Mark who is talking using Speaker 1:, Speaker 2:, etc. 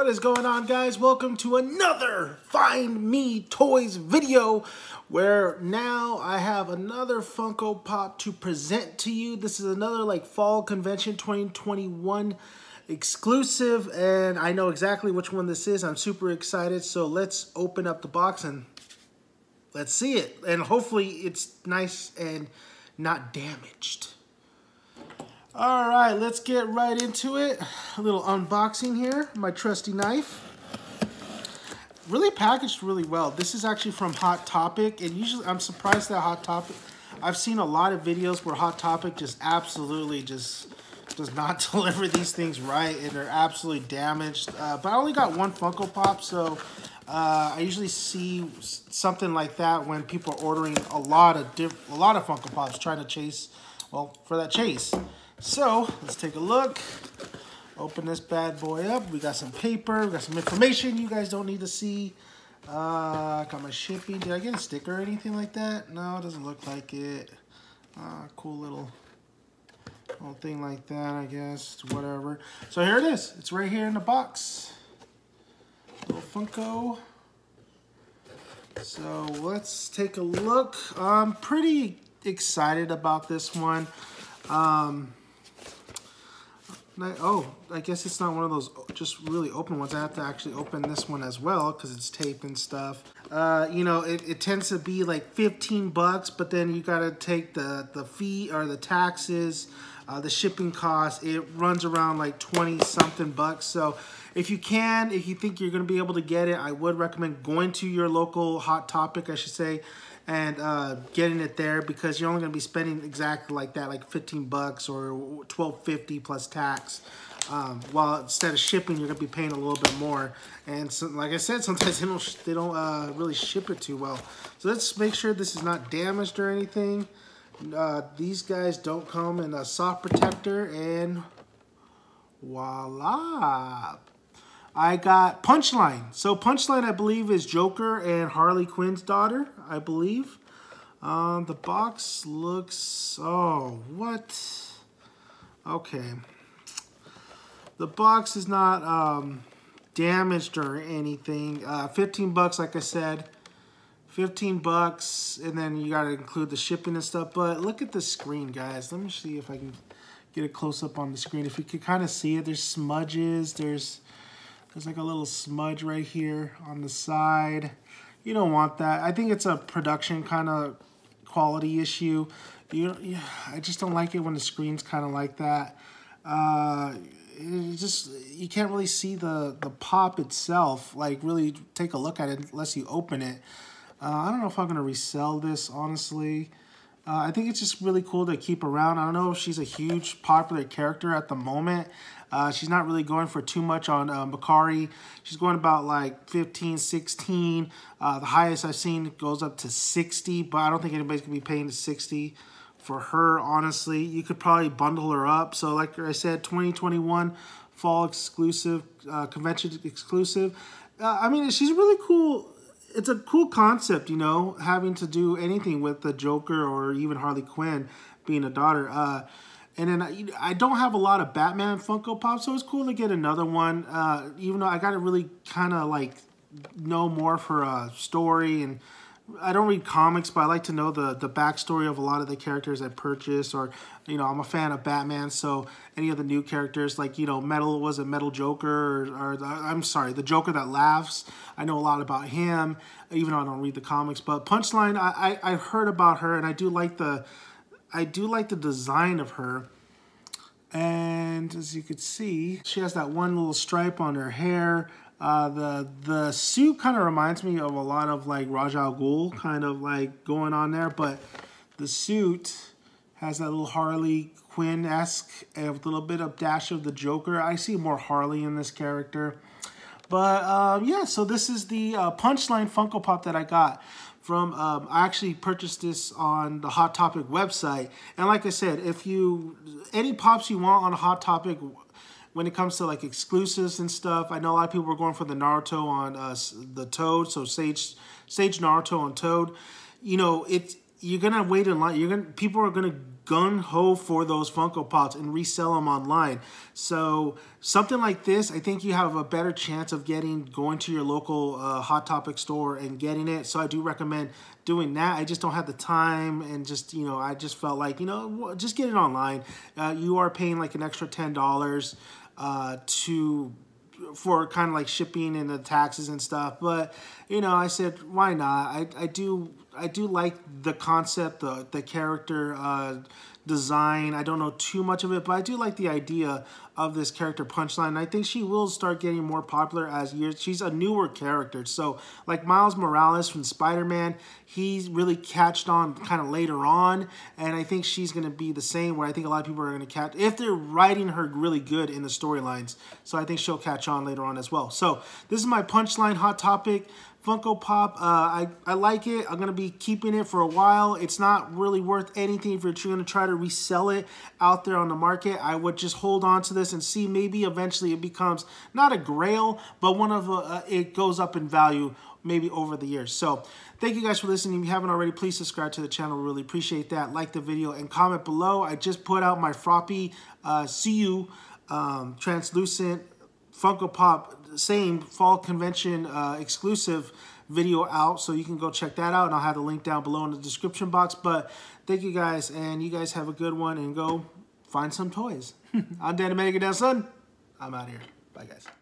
Speaker 1: what is going on guys? Welcome to another Find Me Toys video where now I have another Funko Pop to present to you. This is another like Fall Convention 2021 exclusive and I know exactly which one this is. I'm super excited so let's open up the box and let's see it and hopefully it's nice and not damaged. All right, let's get right into it. A little unboxing here, my trusty knife. Really packaged really well. This is actually from Hot Topic, and usually I'm surprised that Hot Topic, I've seen a lot of videos where Hot Topic just absolutely just does not deliver these things right, and they're absolutely damaged. Uh, but I only got one Funko Pop, so uh, I usually see something like that when people are ordering a lot of diff a lot of Funko Pops, trying to chase, well, for that chase. So let's take a look. Open this bad boy up. We got some paper. We got some information you guys don't need to see. Uh, got my shipping. Did I get a sticker or anything like that? No, it doesn't look like it. Uh, cool little little thing like that, I guess. Whatever. So here it is. It's right here in the box. Little Funko. So let's take a look. I'm pretty excited about this one. Um, oh, I guess it's not one of those just really open ones. I have to actually open this one as well because it's taped and stuff. Uh, you know, it, it tends to be like 15 bucks, but then you got to take the, the fee or the taxes, uh, the shipping cost. It runs around like 20 something bucks. So if you can, if you think you're going to be able to get it, I would recommend going to your local Hot Topic, I should say, and uh, getting it there because you're only going to be spending exactly like that, like 15 bucks or 12.50 plus tax. Um, while instead of shipping, you're gonna be paying a little bit more. And so, like I said, sometimes they don't they don't uh, really ship it too well. So let's make sure this is not damaged or anything. Uh, these guys don't come in a soft protector, and voila. I got Punchline. So Punchline, I believe, is Joker and Harley Quinn's daughter. I believe. Um, the box looks... Oh, what? Okay. The box is not um, damaged or anything. Uh, 15 bucks, like I said. 15 bucks, and then you got to include the shipping and stuff. But look at the screen, guys. Let me see if I can get a close-up on the screen. If you can kind of see it, there's smudges. There's, there's like a little smudge right here on the side. You don't want that. I think it's a production kind of quality issue. You, you, I just don't like it when the screen's kind of like that. Uh, just you can't really see the the pop itself. Like really take a look at it unless you open it. Uh, I don't know if I'm gonna resell this honestly. Uh, I think it's just really cool to keep around. I don't know if she's a huge popular character at the moment. Uh, she's not really going for too much on uh, Makari. She's going about like 15, 16. Uh, the highest I've seen goes up to 60, but I don't think anybody's going to be paying to 60 for her, honestly. You could probably bundle her up. So like I said, 2021 fall exclusive, uh, convention exclusive. Uh, I mean, she's really cool it's a cool concept, you know, having to do anything with the Joker or even Harley Quinn being a daughter. Uh, and then I, I, don't have a lot of Batman Funko Pop, so it's cool to get another one. Uh, even though I got to really kind of like know more for a uh, story and I don't read comics, but I like to know the the backstory of a lot of the characters I purchase. Or, you know, I'm a fan of Batman, so any of the new characters, like you know, Metal was a Metal Joker, or, or I'm sorry, the Joker that laughs. I know a lot about him, even though I don't read the comics. But Punchline, I I, I heard about her, and I do like the, I do like the design of her. And as you could see, she has that one little stripe on her hair. Uh, the the suit kind of reminds me of a lot of like Rajah Ghul kind of like going on there, but the suit has that little Harley Quinn esque, eh, a little bit of dash of the Joker. I see more Harley in this character. But um, yeah, so this is the uh, Punchline Funko Pop that I got from, um, I actually purchased this on the Hot Topic website. And like I said, if you, any pops you want on Hot Topic when it comes to like exclusives and stuff. I know a lot of people were going for the Naruto on uh, the Toad, so Sage, Sage Naruto on Toad. You know, it's you're gonna wait in line. You're gonna people are gonna gun ho for those Funko Pops and resell them online. So something like this, I think you have a better chance of getting going to your local uh, Hot Topic store and getting it. So I do recommend doing that. I just don't have the time and just you know I just felt like you know just get it online. Uh, you are paying like an extra ten dollars uh, to for kind of like shipping and the taxes and stuff. But you know, I said why not? I, I do I do like the concept, the the character uh, design. I don't know too much of it, but I do like the idea of this character punchline. I think she will start getting more popular as years. She's a newer character. So like Miles Morales from Spider-Man, he's really catched on kind of later on. And I think she's going to be the same where I think a lot of people are going to catch, if they're writing her really good in the storylines. So I think she'll catch on later on as well. So this is my punchline hot topic. Funko Pop, uh, I, I like it. I'm going to be keeping it for a while. It's not really worth anything if you're going to try to resell it out there on the market. I would just hold on to this this and see maybe eventually it becomes not a grail, but one of uh, uh, it goes up in value maybe over the years. So thank you guys for listening. If you haven't already, please subscribe to the channel. We really appreciate that. Like the video and comment below. I just put out my Froppy uh, CU um, translucent Funko Pop, same fall convention uh, exclusive video out. So you can go check that out. And I'll have the link down below in the description box. But thank you guys. And you guys have a good one and go find some toys. I'm Dan Omega I'm out here. Bye, guys.